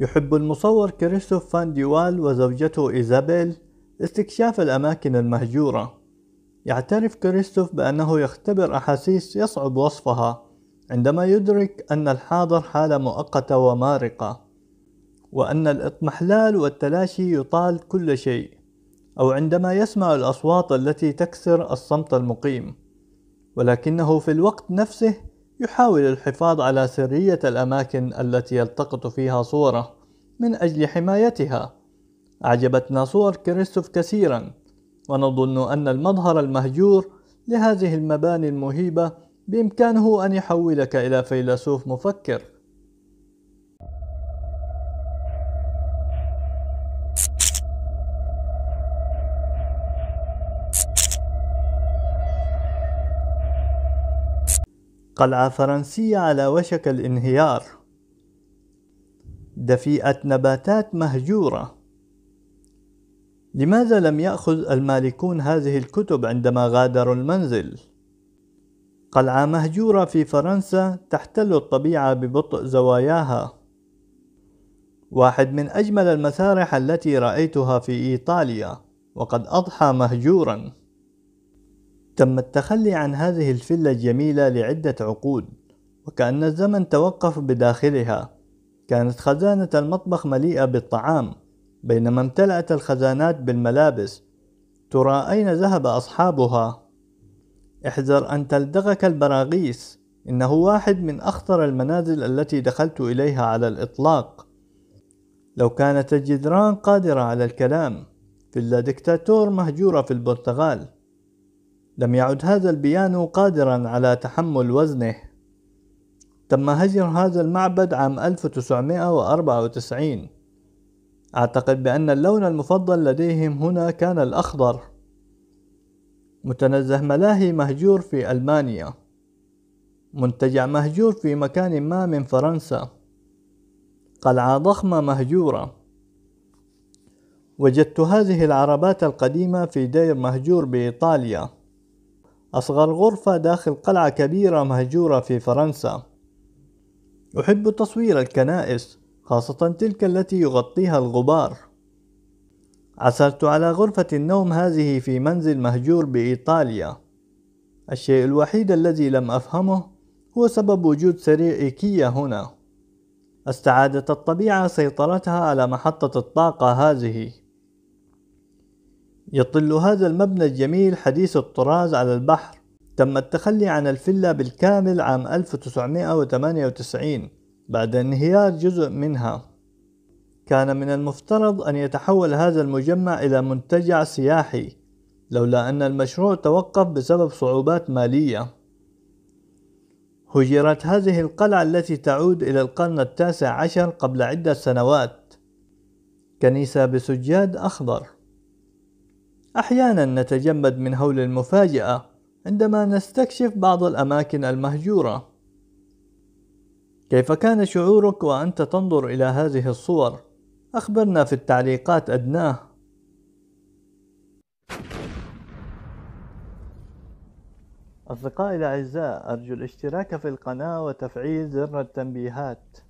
يحب المصور كريستوف فان ديوال وزوجته إيزابيل استكشاف الأماكن المهجورة يعترف كريستوف بأنه يختبر أحاسيس يصعب وصفها عندما يدرك أن الحاضر حالة مؤقتة ومارقة وأن الإطمحلال والتلاشي يطال كل شيء أو عندما يسمع الأصوات التي تكسر الصمت المقيم ولكنه في الوقت نفسه يحاول الحفاظ على سرية الأماكن التي يلتقط فيها صوره من أجل حمايتها. أعجبتنا صور كريستوف كثيرا، ونظن أن المظهر المهجور لهذه المباني المهيبة بإمكانه أن يحولك إلى فيلسوف مفكر. قلعة فرنسية على وشك الانهيار دفيئة نباتات مهجورة لماذا لم يأخذ المالكون هذه الكتب عندما غادروا المنزل؟ قلعة مهجورة في فرنسا تحتل الطبيعة ببطء زواياها واحد من أجمل المسارح التي رأيتها في إيطاليا وقد أضحى مهجوراً تم التخلي عن هذه الفلة الجميلة لعدة عقود وكأن الزمن توقف بداخلها كانت خزانة المطبخ مليئة بالطعام بينما امتلأت الخزانات بالملابس ترى أين ذهب أصحابها؟ احذر أن تلدغك البراغيث إنه واحد من أخطر المنازل التي دخلت إليها على الإطلاق لو كانت الجدران قادرة على الكلام فيلا دكتاتور مهجورة في البرتغال لم يعد هذا البيانو قادرا على تحمل وزنه تم هجر هذا المعبد عام 1994 أعتقد بأن اللون المفضل لديهم هنا كان الأخضر متنزه ملاهي مهجور في ألمانيا منتجع مهجور في مكان ما من فرنسا قلعة ضخمة مهجورة وجدت هذه العربات القديمة في دير مهجور بإيطاليا أصغر غرفة داخل قلعة كبيرة مهجورة في فرنسا أحب تصوير الكنائس خاصة تلك التي يغطيها الغبار عثرت على غرفة النوم هذه في منزل مهجور بإيطاليا الشيء الوحيد الذي لم أفهمه هو سبب وجود سرير إيكيا هنا استعادت الطبيعة سيطرتها على محطة الطاقة هذه يطل هذا المبنى الجميل حديث الطراز على البحر تم التخلي عن الفيلا بالكامل عام 1998 بعد انهيار جزء منها كان من المفترض أن يتحول هذا المجمع إلى منتجع سياحي لولا أن المشروع توقف بسبب صعوبات مالية هجرت هذه القلعة التي تعود إلى القرن التاسع عشر قبل عدة سنوات كنيسة بسجاد أخضر أحيانا نتجمد من هول المفاجأة عندما نستكشف بعض الأماكن المهجورة كيف كان شعورك وأنت تنظر إلى هذه الصور؟ أخبرنا في التعليقات أدناه أصدقائي الأعزاء أرجو الاشتراك في القناة وتفعيل زر التنبيهات